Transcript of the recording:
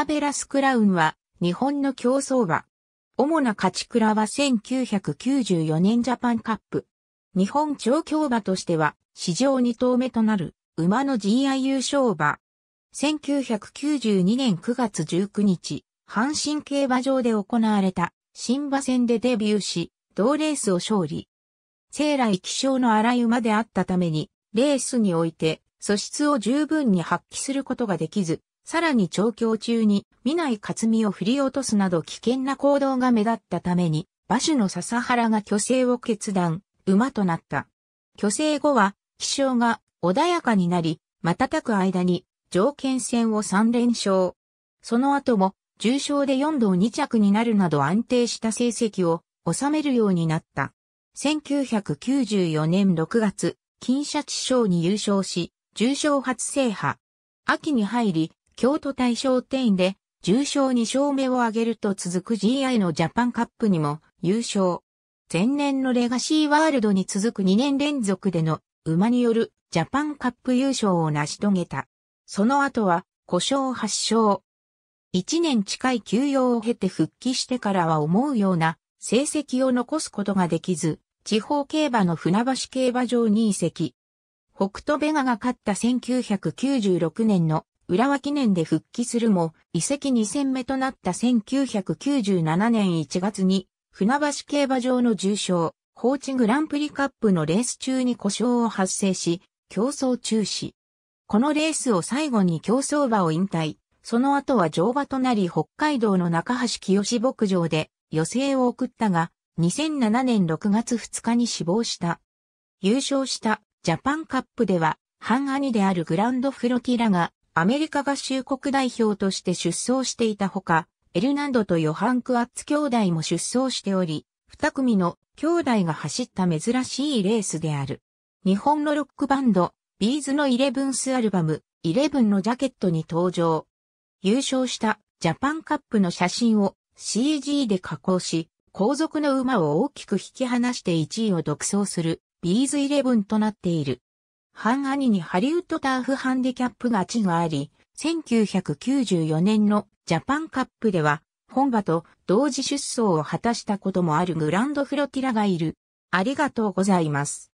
アベラスクラウンは、日本の競走馬。主な勝ち倉は1994年ジャパンカップ。日本超競馬としては、史上2頭目となる、馬の GI 優勝馬。1992年9月19日、阪神競馬場で行われた、新馬戦でデビューし、同レースを勝利。生来気性の荒い馬であったために、レースにおいて素質を十分に発揮することができず、さらに調教中に、ない勝美を振り落とすなど危険な行動が目立ったために、馬主の笹原が虚勢を決断、馬となった。虚勢後は、気象が穏やかになり、瞬く間に条件戦を3連勝。その後も重傷で4度2着になるなど安定した成績を収めるようになった。1994年6月、金シャチ賞に優勝し、重傷初制覇。秋に入り、京都大賞店で重賞2勝目を挙げると続く GI のジャパンカップにも優勝。前年のレガシーワールドに続く2年連続での馬によるジャパンカップ優勝を成し遂げた。その後は故障発症。1年近い休養を経て復帰してからは思うような成績を残すことができず、地方競馬の船橋競馬場に移籍。北斗ベガが勝った1996年の浦和記念で復帰するも、移籍2戦目となった1997年1月に、船橋競馬場の重賞、放置グランプリカップのレース中に故障を発生し、競争中止。このレースを最後に競争馬を引退、その後は乗馬となり北海道の中橋清牧場で余生を送ったが、2007年6月2日に死亡した。優勝したジャパンカップでは、半兄であるグランドフロティラがアメリカ合衆国代表として出走していたほか、エルナンドとヨハン・クアッツ兄弟も出走しており、二組の兄弟が走った珍しいレースである。日本のロックバンド、ビーズのイレブンスアルバム、イレブンのジャケットに登場。優勝したジャパンカップの写真を CG で加工し、後続の馬を大きく引き離して1位を独走するビーズイレブンとなっている。半兄にハリウッドターフハンディキャップ勝ちがあり、1994年のジャパンカップでは、本場と同時出走を果たしたこともあるグランドフロティラがいる。ありがとうございます。